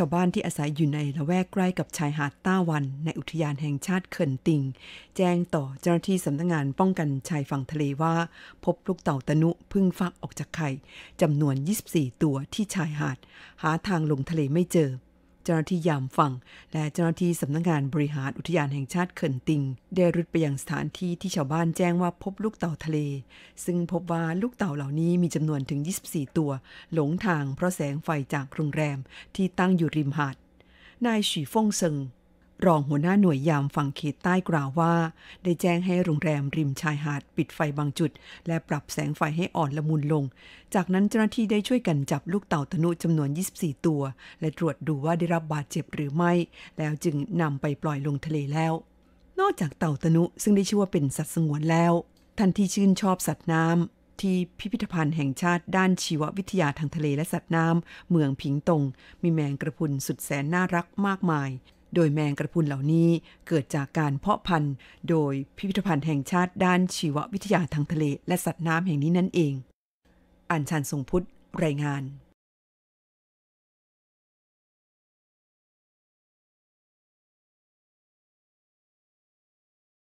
ชาวบ้านที่อาศัยอยู่ในละแวกใกล้กับชายหาดต้าวันในอุทยานแห่งชาติเขินติงแจ้งต่อเจ้าหน้าที่สำนักงงานป้องกันชายฝั่งทะเลว่า พบลูกเต่าตะนุพึ่งฟักออกจากไข่ จำนวน 24 ตัวที่ชายหาด หาทางลงทะเลไม่เจอจ้าหน้าที่ยามฝั่ง และเจ้าหน้าที่สำนักงงานบริหารอุทยานแห่งชาติเขินติง ได้รุดไปยังสถานที่ที่ชาวบ้านแจ้งว่าพบลูกเต่าทะเล ซึ่งพบว่าลูกเต่าเหล่านี้มีจำนวนถึง 24 ตัว หลงทางเพราะแสงไฟจากโรงแรมที่ตั้งอยู่ริมหาด นายฉีฟงเซิงรองหัวหน้าหน่วยยามฝั่งเขตใต้กล่าวว่า ได้แจ้งให้โรงแรมริมชายหาด ปิดไฟบางจุด และปรับแสงไฟให้อ่อนละมุนลง จากนั้นเจ้าหน้าที่ได้ช่วยกันจับลูกเต่าธนุจำนวน 24 ตัว และตรวจดูว่าได้รับบาดเจ็บหรือไม่ แล้วจึงนำไปปล่อยลงทะเลแล้ว นอกจากเต่าธนุซึ่งได้ชื่อว่าเป็นสัตว์สงวนแล้วท่านที่ชื่นชอบสัตว์น้ำที่พิพิธภัณฑ์แห่งชาติด้านชีววิทยาทางทะเลและสัตว์น้ำเมืองผิงตง มีแมงกระพุนสุดแสนน่ารักมากมายโดยแมงกระพุนเหล่านี้เกิดจากการเพาะพันธุ์ โดยพิพิธภัณฑ์แห่งชาติด้านชีววิทยาทางทะเล และสัตว์น้ำแห่งนี้นั่นเอง อัญชันทรงพุทธรายงาน